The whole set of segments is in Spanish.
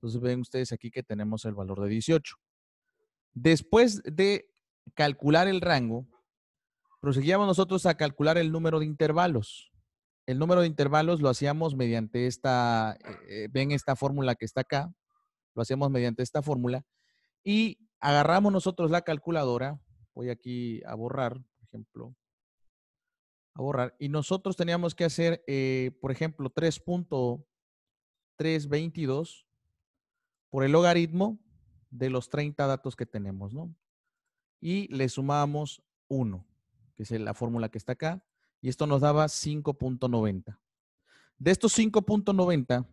Entonces ven ustedes aquí que tenemos el valor de 18. Después de calcular el rango, proseguíamos nosotros a calcular el número de intervalos. El número de intervalos lo hacíamos mediante esta, eh, eh, ven esta fórmula que está acá, lo hacíamos mediante esta fórmula y agarramos nosotros la calculadora, voy aquí a borrar, por ejemplo, a borrar, y nosotros teníamos que hacer, eh, por ejemplo, 3.322 por el logaritmo de los 30 datos que tenemos, ¿no? Y le sumamos 1, que es la fórmula que está acá, y esto nos daba 5.90. De estos 5.90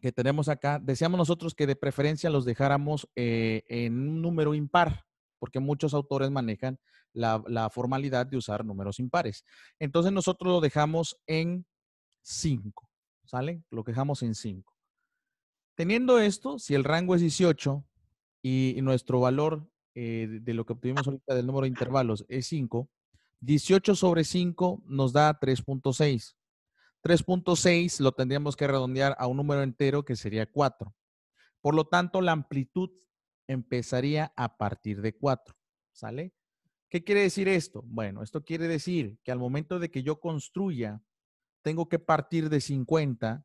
que tenemos acá, deseamos nosotros que de preferencia los dejáramos eh, en un número impar, porque muchos autores manejan la, la formalidad de usar números impares. Entonces nosotros lo dejamos en 5, ¿sale? Lo dejamos en 5. Teniendo esto, si el rango es 18 y nuestro valor eh, de lo que obtuvimos ahorita del número de intervalos es 5, 18 sobre 5 nos da 3.6. 3.6 lo tendríamos que redondear a un número entero que sería 4. Por lo tanto, la amplitud empezaría a partir de 4. ¿Sale? ¿Qué quiere decir esto? Bueno, esto quiere decir que al momento de que yo construya, tengo que partir de 50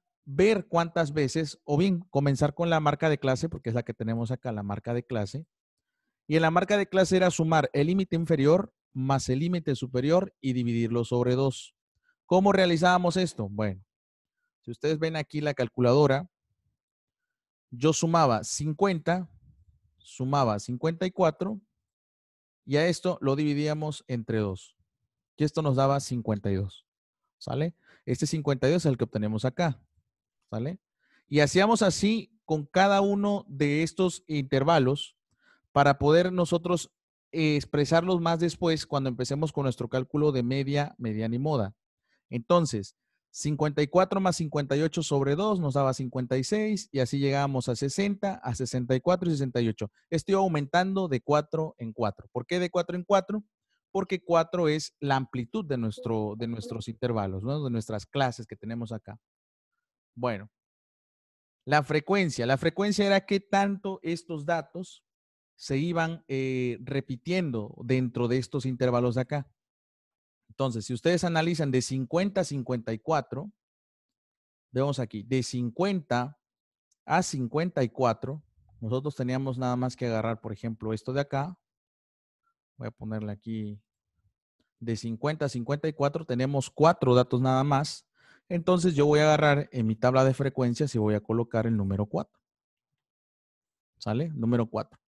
ver cuántas veces, o bien comenzar con la marca de clase, porque es la que tenemos acá, la marca de clase. Y en la marca de clase era sumar el límite inferior más el límite superior y dividirlo sobre 2. ¿Cómo realizábamos esto? Bueno, si ustedes ven aquí la calculadora, yo sumaba 50, sumaba 54 y a esto lo dividíamos entre 2. Y esto nos daba 52. ¿Sale? Este 52 es el que obtenemos acá. Y hacíamos así con cada uno de estos intervalos para poder nosotros expresarlos más después cuando empecemos con nuestro cálculo de media, mediana y moda. Entonces, 54 más 58 sobre 2 nos daba 56 y así llegábamos a 60, a 64 y 68. Estoy aumentando de 4 en 4. ¿Por qué de 4 en 4? Porque 4 es la amplitud de, nuestro, de nuestros intervalos, de nuestras clases que tenemos acá. Bueno, la frecuencia. La frecuencia era qué tanto estos datos se iban eh, repitiendo dentro de estos intervalos de acá. Entonces, si ustedes analizan de 50 a 54, vemos aquí, de 50 a 54, nosotros teníamos nada más que agarrar, por ejemplo, esto de acá. Voy a ponerle aquí. De 50 a 54 tenemos cuatro datos nada más. Entonces yo voy a agarrar en mi tabla de frecuencias y voy a colocar el número 4. ¿Sale? Número 4.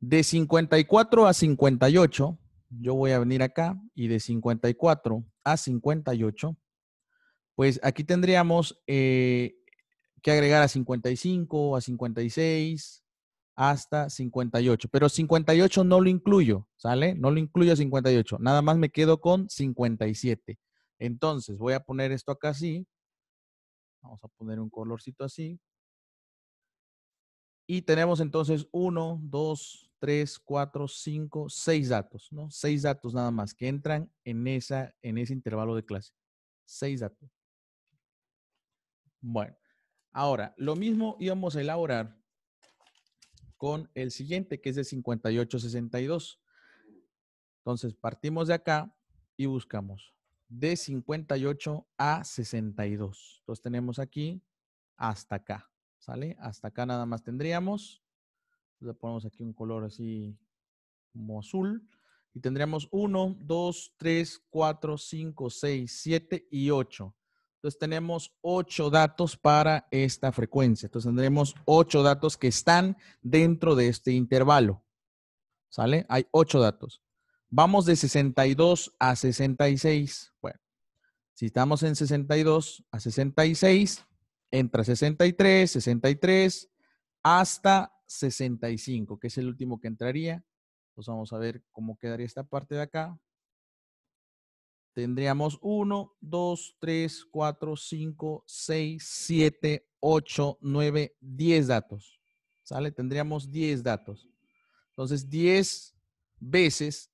De 54 a 58, yo voy a venir acá y de 54 a 58, pues aquí tendríamos que agregar a 55, a 56, hasta 58. Pero 58 no lo incluyo, ¿sale? No lo incluyo a 58. Nada más me quedo con 57. Entonces, voy a poner esto acá así. Vamos a poner un colorcito así. Y tenemos entonces 1, 2, 3, 4, 5, 6 datos, ¿no? seis datos nada más que entran en, esa, en ese intervalo de clase. 6 datos. Bueno, ahora, lo mismo íbamos a elaborar con el siguiente, que es de 58-62. Entonces, partimos de acá y buscamos de 58 a 62. Entonces tenemos aquí hasta acá, ¿sale? Hasta acá nada más tendríamos. Pues, le ponemos aquí un color así como azul. Y tendríamos 1, 2, 3, 4, 5, 6, 7 y 8. Entonces tenemos 8 datos para esta frecuencia. Entonces tendremos 8 datos que están dentro de este intervalo. ¿Sale? Hay 8 datos. Vamos de 62 a 66. Bueno, si estamos en 62 a 66, entra 63, 63 hasta 65, que es el último que entraría. Entonces pues vamos a ver cómo quedaría esta parte de acá. Tendríamos 1, 2, 3, 4, 5, 6, 7, 8, 9, 10 datos. ¿Sale? Tendríamos 10 datos. Entonces, 10 veces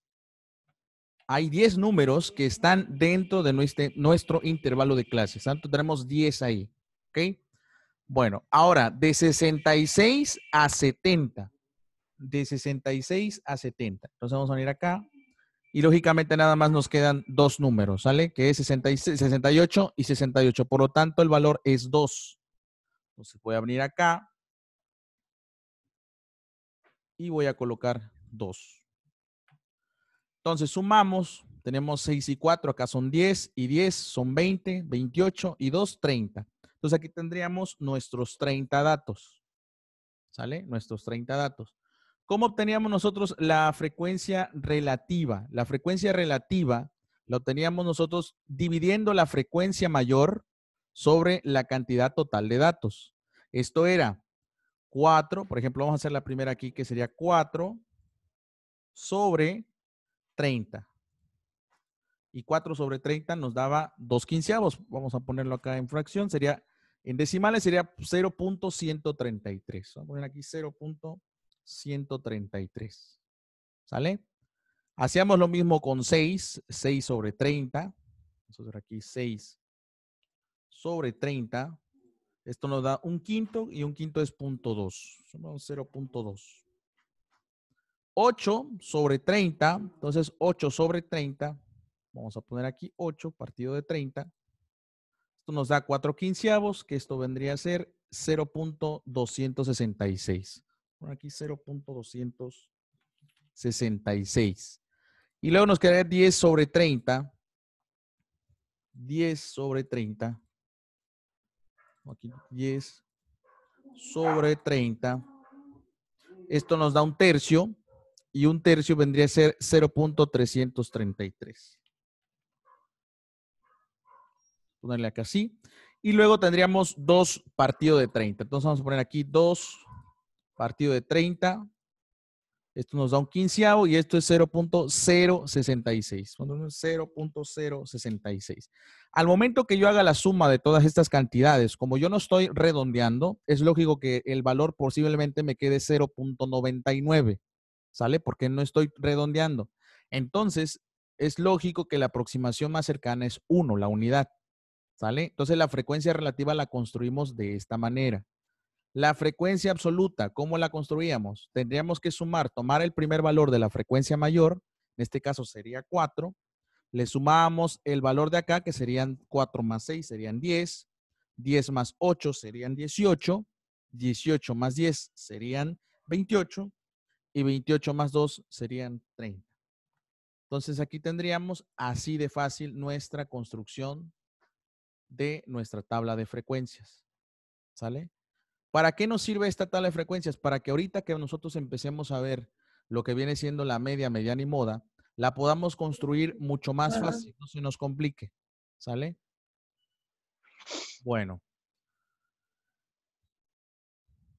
hay 10 números que están dentro de nuestro, intervalo de clases. Tanto tenemos 10 ahí. ¿Ok? Bueno, ahora de 66 a 70. De 66 a 70. Entonces vamos a venir acá. Y lógicamente nada más nos quedan dos números, ¿sale? Que es 66, 68 y 68. Por lo tanto, el valor es 2. Entonces voy a venir acá. Y voy a colocar 2. Entonces sumamos, tenemos 6 y 4, acá son 10 y 10 son 20, 28 y 2, 30. Entonces aquí tendríamos nuestros 30 datos. ¿Sale? Nuestros 30 datos. ¿Cómo obteníamos nosotros la frecuencia relativa? La frecuencia relativa la obteníamos nosotros dividiendo la frecuencia mayor sobre la cantidad total de datos. Esto era 4, por ejemplo, vamos a hacer la primera aquí que sería 4 sobre 30. Y 4 sobre 30 nos daba 2 quinceavos. Vamos a ponerlo acá en fracción. Sería, en decimales sería 0.133. Vamos a poner aquí 0.133. ¿Sale? Hacíamos lo mismo con 6. 6 sobre 30. Vamos a hacer aquí 6 sobre 30. Esto nos da un quinto y un quinto es 0.2. Somos 0.2. 8 sobre 30, entonces 8 sobre 30, vamos a poner aquí 8 partido de 30. Esto nos da 4 quinceavos, que esto vendría a ser 0.266. Por aquí 0.266. Y luego nos queda 10 sobre 30. 10 sobre 30. 10 sobre 30. Esto nos da un tercio y un tercio vendría a ser 0.333. Ponerle acá así. Y luego tendríamos dos partido de 30. Entonces vamos a poner aquí dos partido de 30. Esto nos da un quinceavo y esto es 0.066. 0.066. Al momento que yo haga la suma de todas estas cantidades, como yo no estoy redondeando, es lógico que el valor posiblemente me quede 0.99. ¿sale? Porque no estoy redondeando. Entonces, es lógico que la aproximación más cercana es 1, la unidad, ¿sale? Entonces, la frecuencia relativa la construimos de esta manera. La frecuencia absoluta, ¿cómo la construíamos? Tendríamos que sumar, tomar el primer valor de la frecuencia mayor, en este caso sería 4, le sumamos el valor de acá, que serían 4 más 6, serían 10, 10 más 8 serían 18, 18 más 10 serían 28, y 28 más 2 serían 30. Entonces aquí tendríamos así de fácil nuestra construcción de nuestra tabla de frecuencias. ¿Sale? ¿Para qué nos sirve esta tabla de frecuencias? Para que ahorita que nosotros empecemos a ver lo que viene siendo la media, mediana y moda, la podamos construir mucho más fácil, no se nos complique. ¿Sale? Bueno.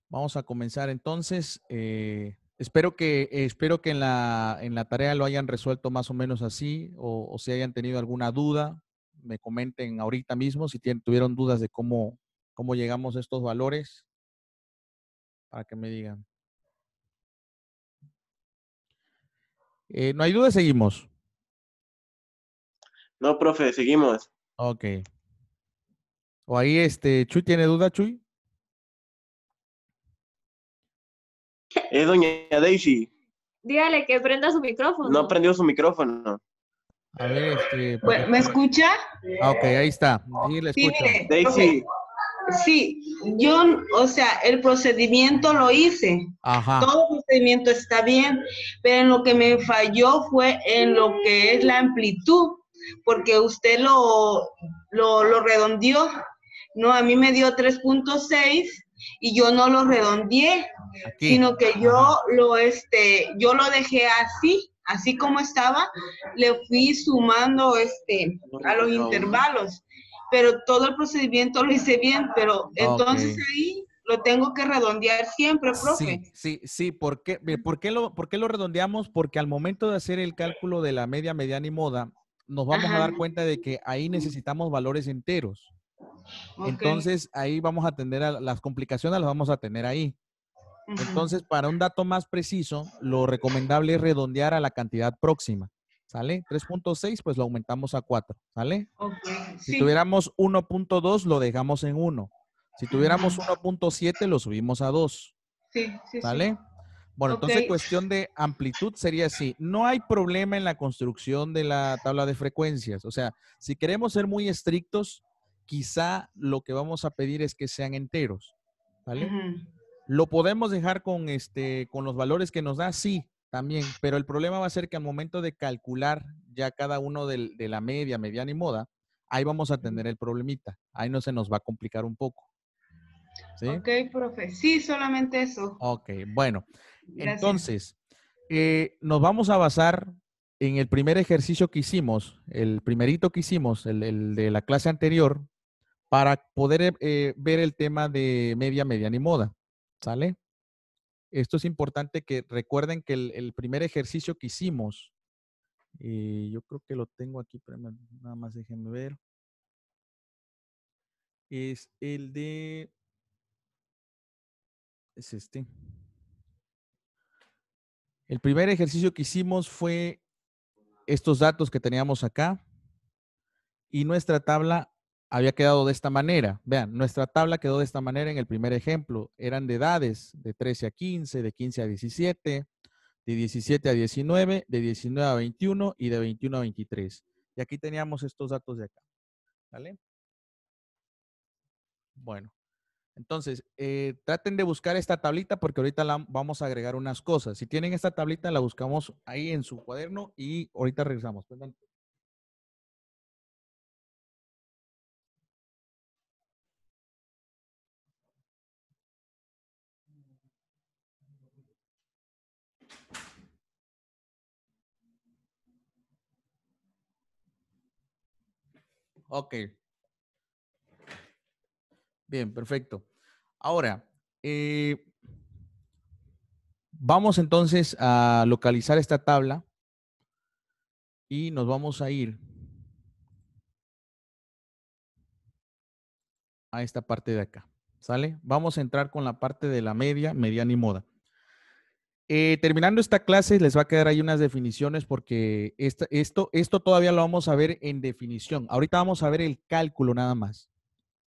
Vamos a comenzar entonces. Eh, Espero que, eh, espero que en la, en la tarea lo hayan resuelto más o menos así, o, si hayan tenido alguna duda, me comenten ahorita mismo si tienen, tuvieron dudas de cómo, cómo llegamos a estos valores, para que me digan. Eh, ¿No hay duda, Seguimos. No, profe, seguimos. Ok. ¿O ahí este, Chuy tiene duda, Chuy? Es doña Daisy. Dígale que prenda su micrófono. No prendió su micrófono. A ver, este. ¿Me escucha? Ah, ok, ahí está. Sí, Daisy. Sí, yo, o sea, el procedimiento lo hice. Ajá. Todo el procedimiento está bien, pero en lo que me falló fue en lo que es la amplitud, porque usted lo, lo, lo redondeó. No, a mí me dio 3.6 y yo no lo redondeé sino que yo lo este, yo lo dejé así, así como estaba, le fui sumando este a los intervalos, pero todo el procedimiento lo hice bien, pero entonces ahí lo tengo que redondear siempre, profe. Sí, sí, sí. ¿Por qué, lo, lo redondeamos? Porque al momento de hacer el cálculo de la media, mediana y moda, nos vamos a dar cuenta de que ahí necesitamos valores enteros. Entonces, ahí vamos a tener a, las complicaciones, las vamos a tener ahí. Entonces, para un dato más preciso, lo recomendable es redondear a la cantidad próxima. ¿Sale? 3.6, pues lo aumentamos a 4, ¿sale? Si tuviéramos 1.2, lo dejamos en 1. Si tuviéramos 1.7, lo subimos a 2. Sí, sí. ¿Sale? Bueno, entonces cuestión de amplitud sería así. No hay problema en la construcción de la tabla de frecuencias. O sea, si queremos ser muy estrictos, quizá lo que vamos a pedir es que sean enteros. ¿Vale? ¿Lo podemos dejar con, este, con los valores que nos da? Sí, también, pero el problema va a ser que al momento de calcular ya cada uno de, la media, mediana y moda, ahí vamos a tener el problemita. Ahí no se nos va a complicar un poco. ¿Sí? Ok, profe. Sí, solamente eso. Ok, bueno. Entonces, eh, nos vamos a basar en el primer ejercicio que hicimos, el primerito que hicimos, el, de la clase anterior, para poder eh, ver el tema de media, mediana y moda. ¿Sale? Esto es importante que recuerden que el, primer ejercicio que hicimos, eh, yo creo que lo tengo aquí, nada más déjenme ver, es el de... Es este. El primer ejercicio que hicimos fue estos datos que teníamos acá y nuestra tabla había quedado de esta manera. Vean, nuestra tabla quedó de esta manera en el primer ejemplo. Eran de edades de 13 a 15, de 15 a 17, de 17 a 19, de 19 a 21 y de 21 a 23. Y aquí teníamos estos datos de acá. ¿Vale? Bueno, entonces, eh, traten de buscar esta tablita porque ahorita la vamos a agregar unas cosas. Si tienen esta tablita, la buscamos ahí en su cuaderno y ahorita regresamos. Perdón. Ok. Bien, perfecto. Ahora, eh, vamos entonces a localizar esta tabla y nos vamos a ir a esta parte de acá. ¿Sale? Vamos a entrar con la parte de la media, mediana y moda. Eh, terminando esta clase, les va a quedar ahí unas definiciones porque esto, esto todavía lo vamos a ver en definición. Ahorita vamos a ver el cálculo nada más.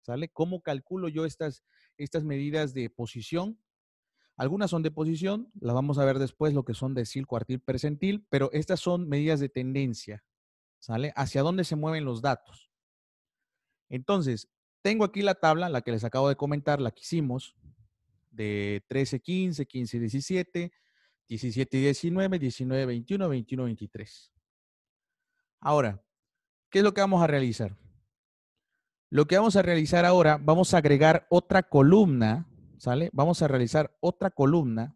¿Sale? ¿Cómo calculo yo estas, estas medidas de posición? Algunas son de posición, las vamos a ver después, lo que son decil, cuartil, percentil, pero estas son medidas de tendencia. ¿Sale? Hacia dónde se mueven los datos. Entonces, tengo aquí la tabla, la que les acabo de comentar, la que hicimos, de 13, 15, 15, 17, 17 y 19, 19, 21, 21, 23. Ahora, ¿qué es lo que vamos a realizar? Lo que vamos a realizar ahora, vamos a agregar otra columna, ¿sale? Vamos a realizar otra columna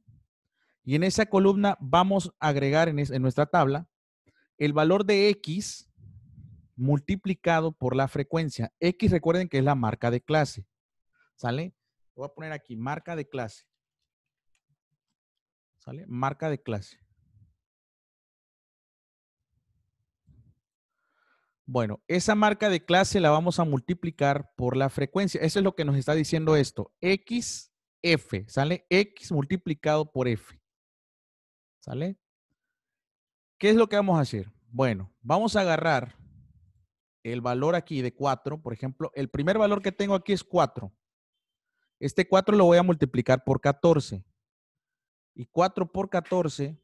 y en esa columna vamos a agregar en, nuestra tabla el valor de X multiplicado por la frecuencia. X recuerden que es la marca de clase, ¿sale? voy a poner aquí, marca de clase. ¿Sale? Marca de clase. Bueno, esa marca de clase la vamos a multiplicar por la frecuencia. Eso es lo que nos está diciendo esto. X, F, ¿sale? X multiplicado por F. ¿Sale? ¿Qué es lo que vamos a hacer? Bueno, vamos a agarrar el valor aquí de 4. Por ejemplo, el primer valor que tengo aquí es 4. Este 4 lo voy a multiplicar por 14. Y 4 por 14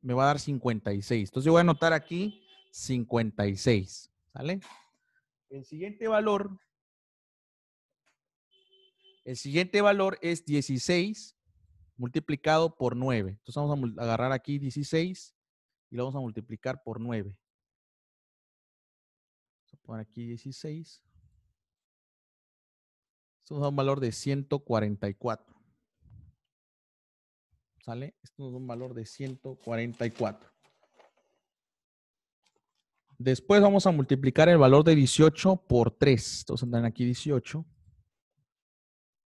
me va a dar 56. Entonces yo voy a anotar aquí 56. ¿Sale? El siguiente valor, el siguiente valor es 16 multiplicado por 9. Entonces vamos a agarrar aquí 16 y lo vamos a multiplicar por 9. Vamos a poner aquí 16. Esto nos da un valor de 144. ¿Sale? Esto nos da un valor de 144. Después vamos a multiplicar el valor de 18 por 3. Entonces andan aquí 18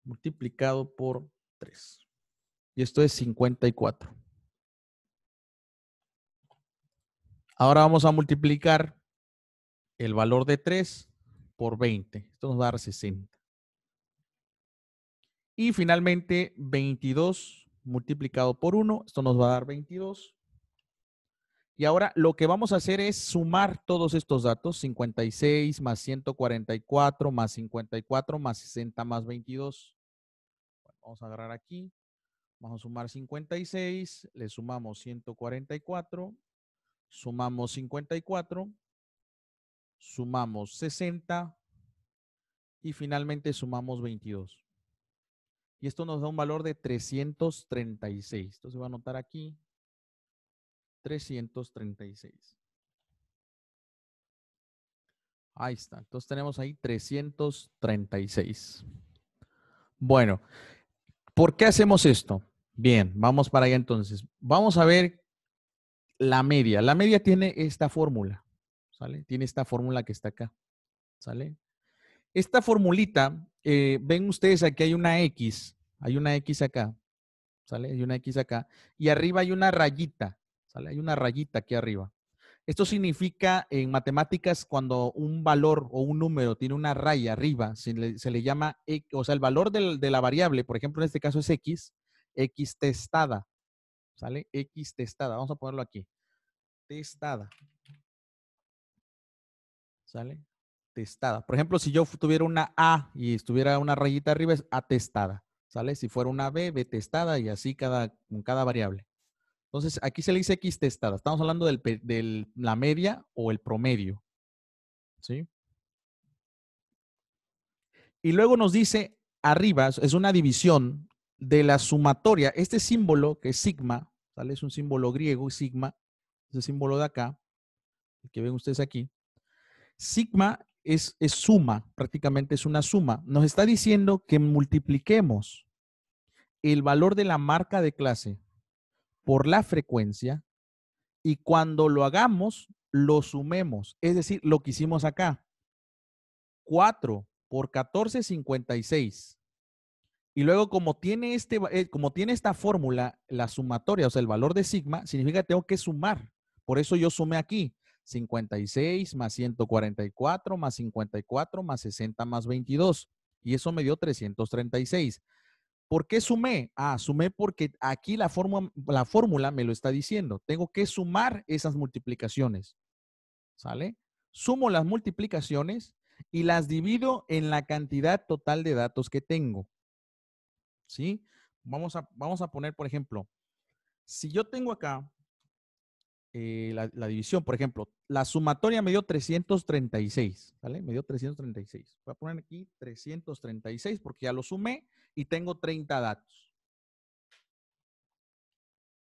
multiplicado por 3. Y esto es 54. Ahora vamos a multiplicar el valor de 3 por 20. Esto nos va a dar 60. Y finalmente 22 multiplicado por 1. Esto nos va a dar 22. Y ahora lo que vamos a hacer es sumar todos estos datos, 56 más 144 más 54 más 60 más 22. vamos a agarrar aquí, vamos a sumar 56, le sumamos 144, sumamos 54, sumamos 60 y finalmente sumamos 22. Y esto nos da un valor de 336. Entonces va a anotar aquí 336. Ahí está. Entonces tenemos ahí 336. Bueno, ¿por qué hacemos esto? Bien, vamos para allá entonces. Vamos a ver la media. La media tiene esta fórmula, ¿sale? Tiene esta fórmula que está acá, ¿sale? Esta formulita eh, ven ustedes aquí hay una X, hay una X acá, ¿sale? Hay una X acá, y arriba hay una rayita, ¿sale? Hay una rayita aquí arriba. Esto significa en matemáticas cuando un valor o un número tiene una raya arriba, se le, llama, o sea, el valor de la variable, por ejemplo, en este caso es X, X testada, ¿sale? X testada, vamos a ponerlo aquí, testada, ¿sale? testada. Por ejemplo, si yo tuviera una A y estuviera una rayita arriba, es atestada. ¿Sale? Si fuera una B, B testada y así cada, con cada variable. Entonces, aquí se le dice X testada. Estamos hablando de la media o el promedio. ¿Sí? Y luego nos dice arriba, es una división de la sumatoria. Este símbolo que es sigma, ¿sale? Es un símbolo griego, sigma, ese símbolo de acá, el que ven ustedes aquí. Sigma es, suma, prácticamente es una suma. Nos está diciendo que multipliquemos el valor de la marca de clase por la frecuencia y cuando lo hagamos, lo sumemos. Es decir, lo que hicimos acá. 4 por 14, 56. Y luego, como tiene, este, eh, como tiene esta fórmula, la sumatoria, o sea, el valor de sigma, significa que tengo que sumar. Por eso yo sumé aquí. 56 más 144 más 54 más 60 más 22. Y eso me dio 336. ¿Por qué sumé? Ah, sumé porque aquí la, la fórmula me lo está diciendo. Tengo que sumar esas multiplicaciones. ¿Sale? Sumo las multiplicaciones y las divido en la cantidad total de datos que tengo. ¿Sí? Vamos a, vamos a poner, por ejemplo, si yo tengo acá eh, la, la, división. Por ejemplo, la sumatoria me dio 336, ¿vale? Me dio 336. Voy a poner aquí 336 porque ya lo sumé y tengo 30 datos.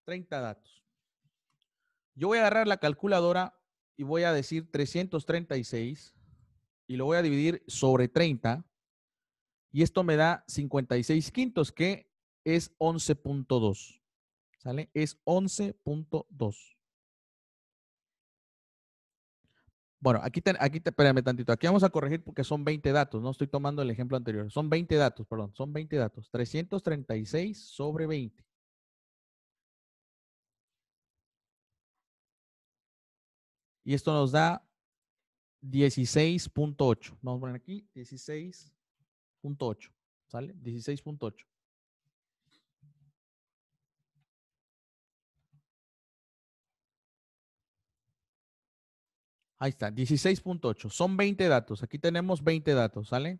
30 datos. Yo voy a agarrar la calculadora y voy a decir 336 y lo voy a dividir sobre 30. Y esto me da 56 quintos, que es 11.2. ¿Sale? Es 11.2. Bueno, aquí, te, aquí espérame tantito. Aquí vamos a corregir porque son 20 datos. No estoy tomando el ejemplo anterior. Son 20 datos, perdón. Son 20 datos. 336 sobre 20. Y esto nos da 16.8. Vamos a poner aquí 16.8. ¿Sale? 16.8. Ahí está, 16.8. Son 20 datos. Aquí tenemos 20 datos, ¿sale?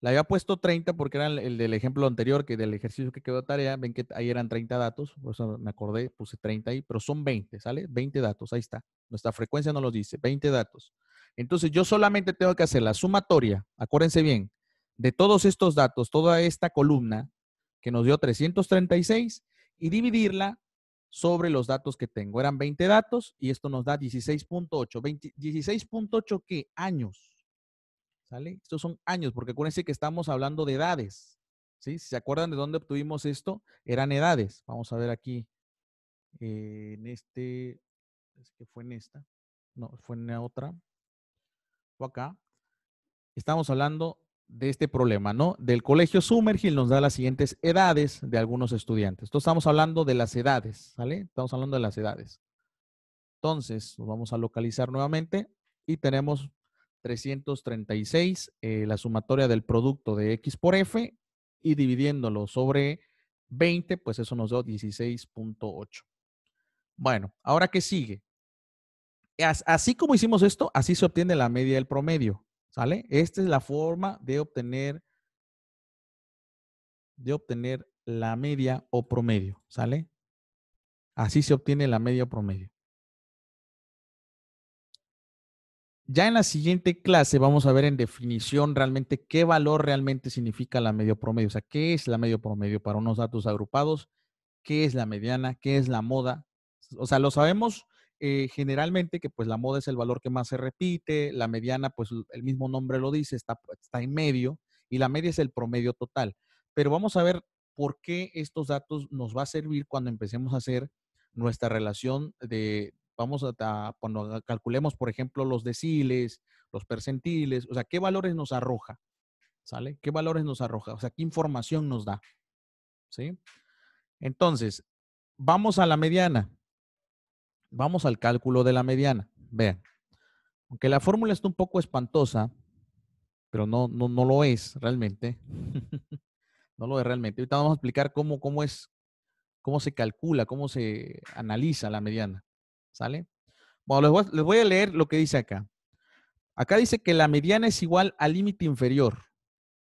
Le había puesto 30 porque era el del ejemplo anterior, que del ejercicio que quedó tarea. Ven que ahí eran 30 datos, por eso me acordé, puse 30 ahí, pero son 20, ¿sale? 20 datos, ahí está. Nuestra frecuencia nos los dice, 20 datos. Entonces yo solamente tengo que hacer la sumatoria, acuérdense bien, de todos estos datos, toda esta columna que nos dio 336 y dividirla sobre los datos que tengo. Eran 20 datos y esto nos da 16.8. 16.8 qué años. ¿Sale? Estos son años, porque acuérdense que estamos hablando de edades. ¿Sí? Si se acuerdan de dónde obtuvimos esto, eran edades. Vamos a ver aquí. Eh, en este, es que fue en esta. No, fue en la otra. O acá. Estamos hablando de este problema, ¿no? Del colegio Summerhill nos da las siguientes edades de algunos estudiantes. Entonces estamos hablando de las edades, ¿sale? Estamos hablando de las edades. Entonces, vamos a localizar nuevamente y tenemos 336, eh, la sumatoria del producto de X por F y dividiéndolo sobre 20, pues eso nos da 16.8. Bueno, ahora qué sigue. Así como hicimos esto, así se obtiene la media del promedio. ¿Sale? Esta es la forma de obtener, de obtener la media o promedio, ¿sale? Así se obtiene la media o promedio. Ya en la siguiente clase vamos a ver en definición realmente qué valor realmente significa la o promedio, o sea, qué es la o promedio para unos datos agrupados, qué es la mediana, qué es la moda. O sea, lo sabemos eh, generalmente que pues la moda es el valor que más se repite, la mediana pues el mismo nombre lo dice, está, está en medio y la media es el promedio total. Pero vamos a ver por qué estos datos nos va a servir cuando empecemos a hacer nuestra relación de, vamos a, cuando calculemos por ejemplo los deciles, los percentiles, o sea, qué valores nos arroja, ¿sale? ¿Qué valores nos arroja? O sea, qué información nos da, ¿sí? Entonces, vamos a la mediana. Vamos al cálculo de la mediana. Vean, aunque la fórmula está un poco espantosa, pero no, no, no lo es realmente. no lo es realmente. Ahorita vamos a explicar cómo, cómo es, cómo se calcula, cómo se analiza la mediana. ¿Sale? Bueno, les voy, a, leer lo que dice acá. Acá dice que la mediana es igual al límite inferior.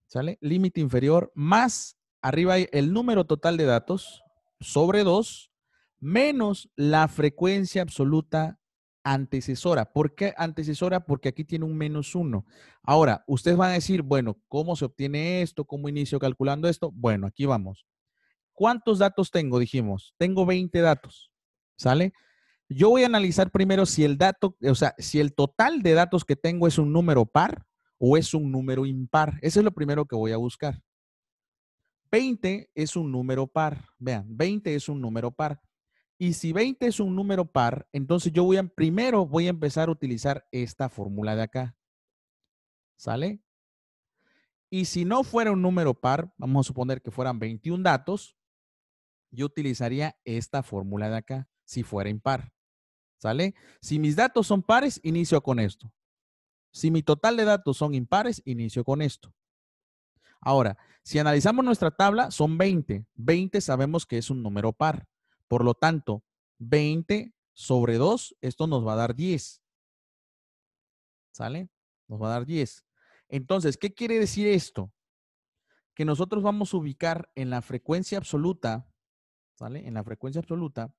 ¿Sale? Límite inferior más arriba el número total de datos sobre 2 menos la frecuencia absoluta antecesora. ¿Por qué antecesora? Porque aquí tiene un menos uno. Ahora, ustedes van a decir, bueno, ¿cómo se obtiene esto? ¿Cómo inicio calculando esto? Bueno, aquí vamos. ¿Cuántos datos tengo? Dijimos, tengo 20 datos. ¿Sale? Yo voy a analizar primero si el dato, o sea, si el total de datos que tengo es un número par o es un número impar. Eso es lo primero que voy a buscar. 20 es un número par. Vean, 20 es un número par. Y si 20 es un número par, entonces yo voy a, primero voy a empezar a utilizar esta fórmula de acá. ¿Sale? Y si no fuera un número par, vamos a suponer que fueran 21 datos, yo utilizaría esta fórmula de acá si fuera impar. ¿Sale? Si mis datos son pares, inicio con esto. Si mi total de datos son impares, inicio con esto. Ahora, si analizamos nuestra tabla, son 20. 20 sabemos que es un número par. Por lo tanto, 20 sobre 2, esto nos va a dar 10. ¿Sale? Nos va a dar 10. Entonces, ¿qué quiere decir esto? Que nosotros vamos a ubicar en la frecuencia absoluta, ¿sale? En la frecuencia absoluta,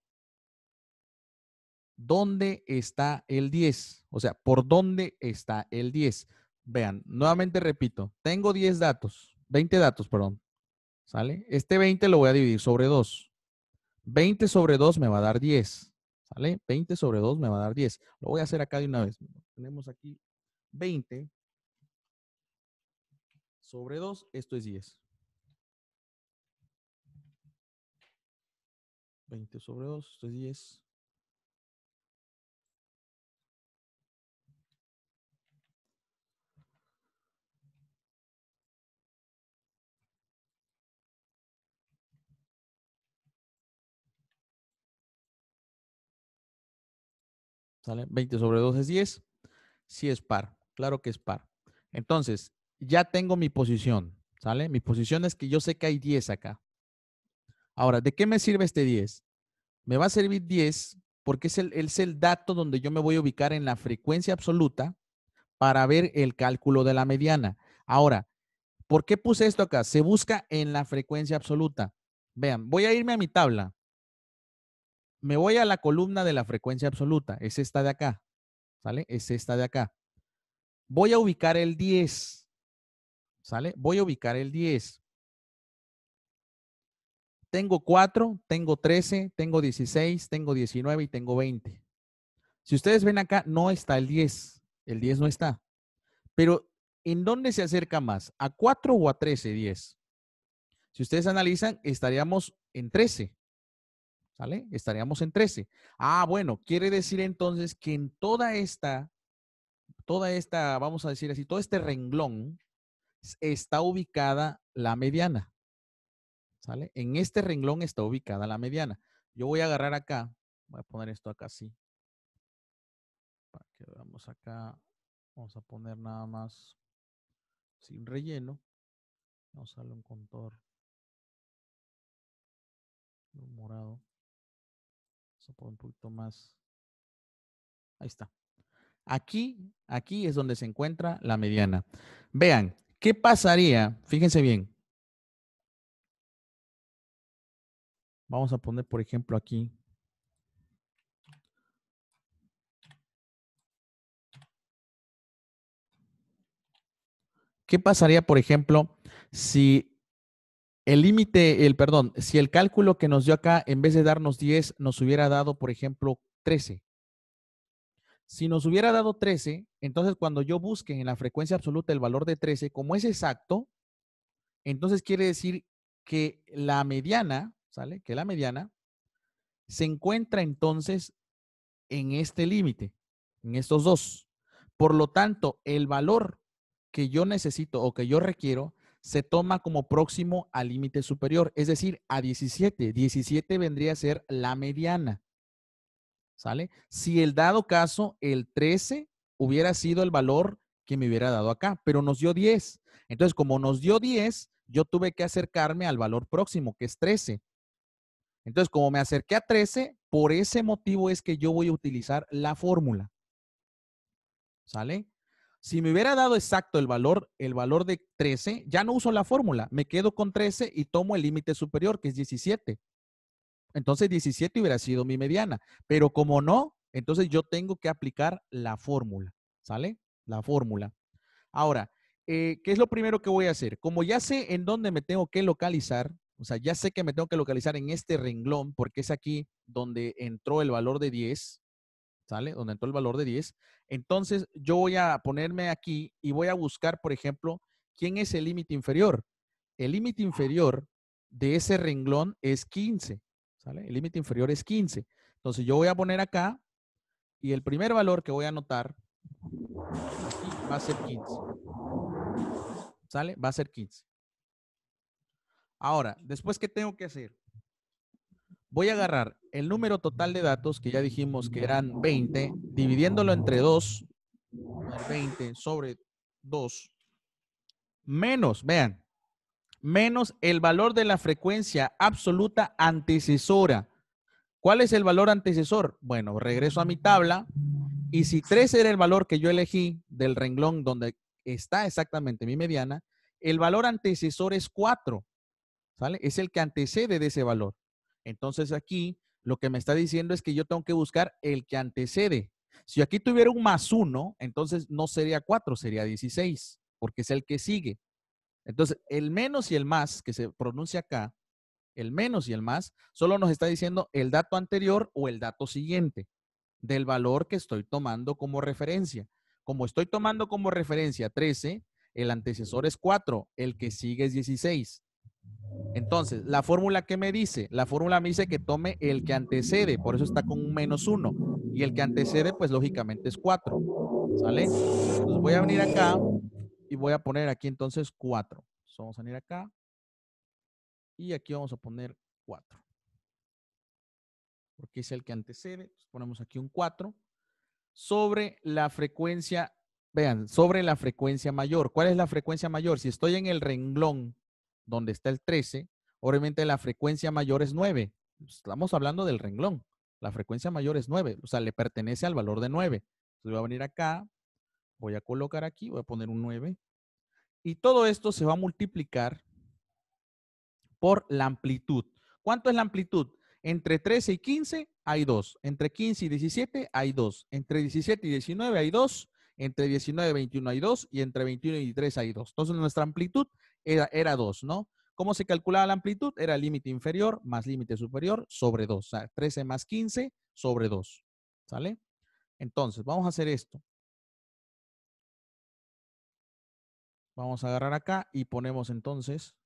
¿dónde está el 10? O sea, ¿por dónde está el 10? Vean, nuevamente repito, tengo 10 datos, 20 datos, perdón. ¿Sale? Este 20 lo voy a dividir sobre 2. 20 sobre 2 me va a dar 10. ¿Sale? 20 sobre 2 me va a dar 10. Lo voy a hacer acá de una vez. Tenemos aquí 20 sobre 2, esto es 10. 20 sobre 2, esto es 10. ¿Sale? 20 sobre 2 es 10. Sí es par. Claro que es par. Entonces, ya tengo mi posición. ¿Sale? Mi posición es que yo sé que hay 10 acá. Ahora, ¿de qué me sirve este 10? Me va a servir 10 porque es el, es el dato donde yo me voy a ubicar en la frecuencia absoluta para ver el cálculo de la mediana. Ahora, ¿por qué puse esto acá? Se busca en la frecuencia absoluta. Vean, voy a irme a mi tabla me voy a la columna de la frecuencia absoluta, es esta de acá, ¿sale? Es esta de acá. Voy a ubicar el 10, ¿sale? Voy a ubicar el 10. Tengo 4, tengo 13, tengo 16, tengo 19 y tengo 20. Si ustedes ven acá, no está el 10. El 10 no está. Pero, ¿en dónde se acerca más? ¿A 4 o a 13, 10? Si ustedes analizan, estaríamos en 13. ¿Sale? Estaríamos en 13. Ah, bueno, quiere decir entonces que en toda esta, toda esta, vamos a decir así, todo este renglón está ubicada la mediana. ¿Sale? En este renglón está ubicada la mediana. Yo voy a agarrar acá, voy a poner esto acá así. Para que veamos acá, vamos a poner nada más sin relleno. Vamos a darle un contorno morado. Vamos a poner un poquito más. Ahí está. Aquí, aquí es donde se encuentra la mediana. Vean, ¿qué pasaría? Fíjense bien. Vamos a poner, por ejemplo, aquí. ¿Qué pasaría, por ejemplo, si el límite, el perdón, si el cálculo que nos dio acá, en vez de darnos 10, nos hubiera dado, por ejemplo, 13. Si nos hubiera dado 13, entonces cuando yo busque en la frecuencia absoluta el valor de 13, como es exacto, entonces quiere decir que la mediana, ¿sale? Que la mediana se encuentra entonces en este límite, en estos dos. Por lo tanto, el valor que yo necesito o que yo requiero se toma como próximo al límite superior, es decir, a 17. 17 vendría a ser la mediana. ¿Sale? Si el dado caso, el 13 hubiera sido el valor que me hubiera dado acá, pero nos dio 10. Entonces, como nos dio 10, yo tuve que acercarme al valor próximo, que es 13. Entonces, como me acerqué a 13, por ese motivo es que yo voy a utilizar la fórmula. ¿Sale? Si me hubiera dado exacto el valor, el valor de 13, ya no uso la fórmula, me quedo con 13 y tomo el límite superior, que es 17. Entonces 17 hubiera sido mi mediana, pero como no, entonces yo tengo que aplicar la fórmula, ¿sale? La fórmula. Ahora, eh, ¿qué es lo primero que voy a hacer? Como ya sé en dónde me tengo que localizar, o sea, ya sé que me tengo que localizar en este renglón, porque es aquí donde entró el valor de 10, ¿sale? Donde entró el valor de 10. Entonces, yo voy a ponerme aquí y voy a buscar, por ejemplo, quién es el límite inferior. El límite inferior de ese renglón es 15, ¿sale? El límite inferior es 15. Entonces, yo voy a poner acá y el primer valor que voy a anotar va a ser 15. ¿Sale? Va a ser 15. Ahora, después, ¿qué tengo que hacer? voy a agarrar el número total de datos, que ya dijimos que eran 20, dividiéndolo entre 2, 20 sobre 2, menos, vean, menos el valor de la frecuencia absoluta antecesora. ¿Cuál es el valor antecesor? Bueno, regreso a mi tabla y si 3 era el valor que yo elegí del renglón donde está exactamente mi mediana, el valor antecesor es 4, ¿sale? Es el que antecede de ese valor. Entonces aquí lo que me está diciendo es que yo tengo que buscar el que antecede. Si aquí tuviera un más uno, entonces no sería 4, sería 16, porque es el que sigue. Entonces, el menos y el más, que se pronuncia acá, el menos y el más, solo nos está diciendo el dato anterior o el dato siguiente del valor que estoy tomando como referencia. Como estoy tomando como referencia 13, el antecesor es 4, el que sigue es 16. Entonces, la fórmula que me dice, la fórmula me dice que tome el que antecede, por eso está con un menos uno. Y el que antecede, pues lógicamente es 4. ¿Sale? Entonces voy a venir acá y voy a poner aquí entonces 4. vamos a venir acá y aquí vamos a poner 4. Porque es el que antecede. ponemos aquí un 4. Sobre la frecuencia, vean, sobre la frecuencia mayor. ¿Cuál es la frecuencia mayor? Si estoy en el renglón donde está el 13, obviamente la frecuencia mayor es 9. Estamos hablando del renglón. La frecuencia mayor es 9, o sea, le pertenece al valor de 9. Entonces voy a venir acá, voy a colocar aquí, voy a poner un 9. Y todo esto se va a multiplicar por la amplitud. ¿Cuánto es la amplitud? Entre 13 y 15 hay 2. Entre 15 y 17 hay 2. Entre 17 y 19 hay 2. Entre 19 y 21 hay 2. Y entre 21 y 23 hay 2. Entonces nuestra amplitud era, 2, ¿no? ¿Cómo se calculaba la amplitud? Era límite inferior más límite superior sobre 2. O sea, 13 más 15 sobre 2. ¿Sale? Entonces, vamos a hacer esto. Vamos a agarrar acá y ponemos entonces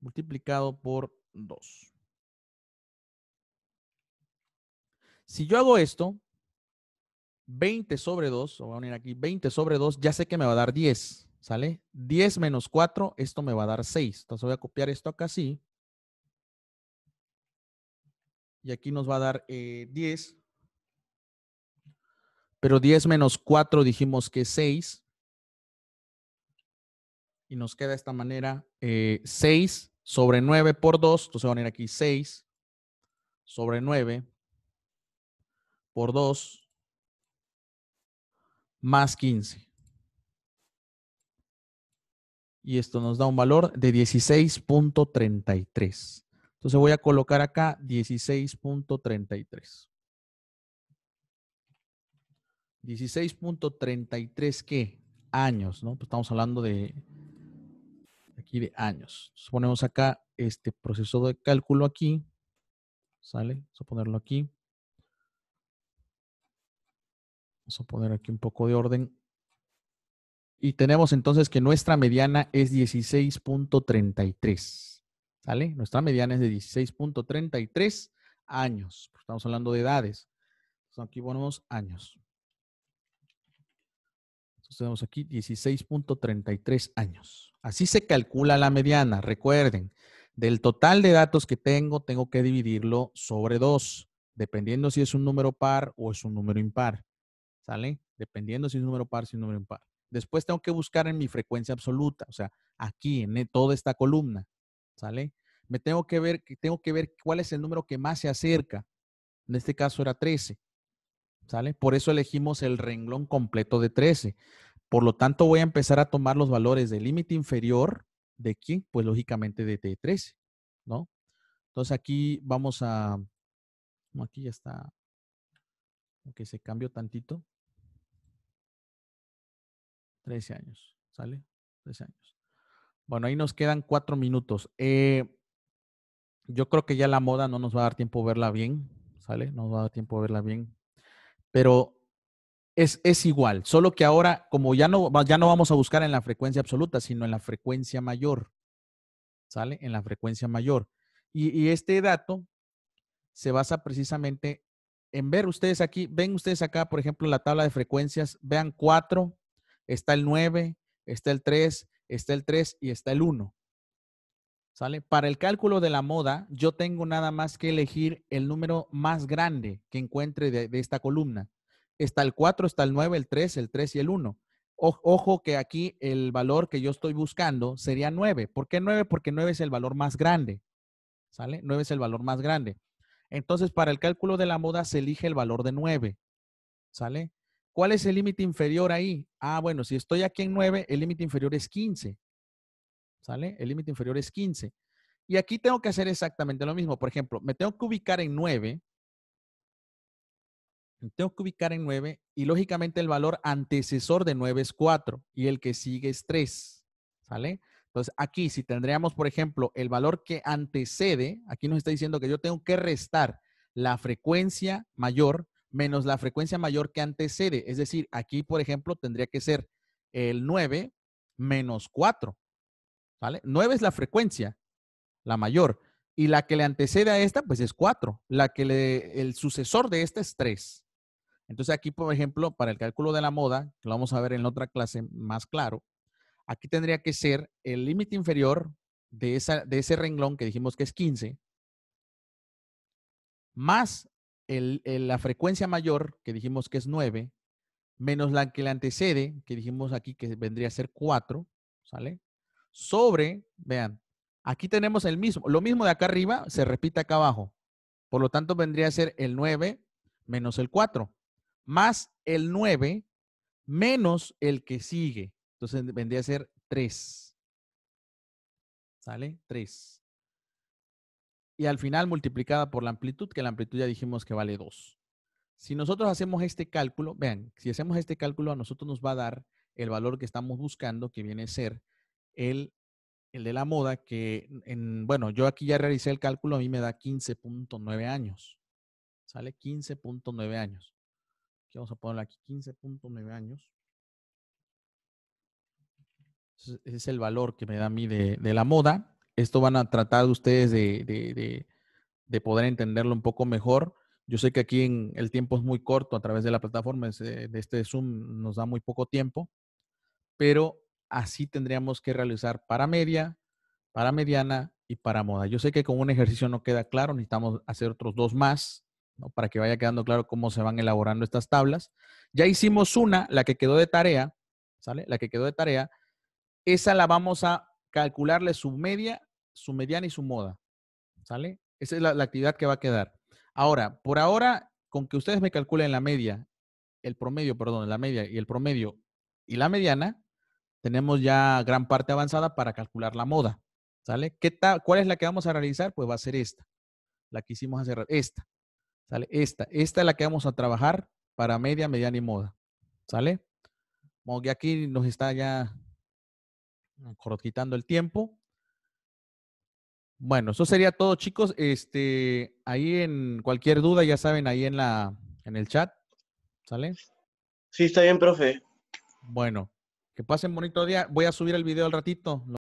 multiplicado por 2. Si yo hago esto, 20 sobre 2, va a venir aquí 20 sobre 2, ya sé que me va a dar 10, ¿sale? 10 menos 4, esto me va a dar 6. Entonces voy a copiar esto acá así. Y aquí nos va a dar 10. Eh, Pero 10 menos 4 dijimos que es 6. Y nos queda de esta manera 6 eh, sobre 9 por 2. Entonces van a venir aquí 6 sobre 9 por 2 más 15. Y esto nos da un valor de 16.33. Entonces voy a colocar acá 16.33. 16.33 qué? Años, ¿no? Pues estamos hablando de aquí de años. suponemos ponemos acá este proceso de cálculo aquí. ¿Sale? Vamos a ponerlo aquí. Vamos a poner aquí un poco de orden. Y tenemos entonces que nuestra mediana es 16.33. ¿Sale? Nuestra mediana es de 16.33 años. Estamos hablando de edades. Entonces aquí ponemos años. Entonces tenemos aquí 16.33 años. Así se calcula la mediana. Recuerden, del total de datos que tengo, tengo que dividirlo sobre 2, dependiendo si es un número par o es un número impar. ¿sale? Dependiendo si es un número par, si es un número impar. Después tengo que buscar en mi frecuencia absoluta, o sea, aquí en e, toda esta columna, ¿sale? Me tengo que ver, tengo que ver cuál es el número que más se acerca. En este caso era 13, ¿sale? Por eso elegimos el renglón completo de 13. Por lo tanto, voy a empezar a tomar los valores del límite inferior, ¿de quién? Pues lógicamente de T13, ¿no? Entonces aquí vamos a, aquí ya está, aunque se cambió tantito. 13 años, ¿sale? 13 años. Bueno, ahí nos quedan cuatro minutos. Eh, yo creo que ya la moda no nos va a dar tiempo de verla bien, ¿sale? No nos va a dar tiempo a verla bien. Pero es, es, igual, solo que ahora, como ya no, ya no vamos a buscar en la frecuencia absoluta, sino en la frecuencia mayor, ¿sale? En la frecuencia mayor. Y, y este dato se basa precisamente en ver ustedes aquí, ven ustedes acá, por ejemplo, la tabla de frecuencias, vean cuatro, está el 9, está el 3, está el 3 y está el 1. ¿Sale? Para el cálculo de la moda, yo tengo nada más que elegir el número más grande que encuentre de, esta columna. Está el 4, está el 9, el 3, el 3 y el 1. ojo que aquí el valor que yo estoy buscando sería 9. ¿Por qué 9? Porque 9 es el valor más grande. ¿Sale? 9 es el valor más grande. Entonces, para el cálculo de la moda se elige el valor de 9. ¿Sale? ¿Cuál es el límite inferior ahí? Ah, bueno, si estoy aquí en 9, el límite inferior es 15. ¿Sale? El límite inferior es 15. Y aquí tengo que hacer exactamente lo mismo. Por ejemplo, me tengo que ubicar en 9. Me tengo que ubicar en 9 y lógicamente el valor antecesor de 9 es 4 y el que sigue es 3. ¿Sale? Entonces aquí si tendríamos, por ejemplo, el valor que antecede, aquí nos está diciendo que yo tengo que restar la frecuencia mayor menos la frecuencia mayor que antecede. Es decir, aquí, por ejemplo, tendría que ser el 9 menos 4. ¿Vale? 9 es la frecuencia, la mayor. Y la que le antecede a esta, pues es 4. La que le, el sucesor de esta es 3. Entonces aquí, por ejemplo, para el cálculo de la moda, que lo vamos a ver en otra clase más claro, aquí tendría que ser el límite inferior de, esa, de ese renglón que dijimos que es 15, más la frecuencia mayor, que dijimos que es 9, menos la que le antecede, que dijimos aquí que vendría a ser 4, ¿sale? Sobre, vean, aquí tenemos el mismo, lo mismo de acá arriba se repite acá abajo. Por lo tanto, vendría a ser el 9 menos el 4, más el 9 menos el que sigue. Entonces vendría a ser 3. ¿Sale? 3 y al final multiplicada por la amplitud, que la amplitud ya dijimos que vale 2. Si nosotros hacemos este cálculo, vean, si hacemos este cálculo a nosotros nos va a dar el valor que estamos buscando, que viene a ser el, el de la moda, que bueno, yo aquí ya realicé el cálculo, a mí me da 15.9 años. ¿Sale? 15.9 años. Aquí vamos a ponerlo aquí, 15.9 años. Ese es el valor que me da a mí de, de la moda esto van a tratar ustedes de, de, poder entenderlo un poco mejor. Yo sé que aquí en el tiempo es muy corto a través de la plataforma eh, de este Zoom, nos da muy poco tiempo, pero así tendríamos que realizar para media, para mediana y para moda. Yo sé que con un ejercicio no queda claro, necesitamos hacer otros dos más para que vaya quedando claro cómo se van elaborando estas tablas. Ya hicimos una, la que quedó de tarea, ¿sale? La que quedó de tarea. Esa la vamos a calcularle su media, su mediana y su moda. ¿Sale? Esa es la, actividad que va a quedar. Ahora, por ahora, con que ustedes me calculen la media, el promedio, perdón, la media y el promedio y la mediana, tenemos ya gran parte avanzada para calcular la moda. ¿Sale? ¿Cuál es la que vamos a realizar? Pues va a ser esta. La que hicimos hace Esta. ¿Sale? Esta. Esta es la que vamos a trabajar para media, mediana y moda. ¿Sale? Como aquí nos está ya eh, quitando el tiempo. Bueno, eso sería todo, chicos. Este, ahí en cualquier duda, ya saben, ahí en la en el chat. ¿Sale? Sí, está bien, profe. Bueno, que pasen bonito día. Voy a subir el video al ratito.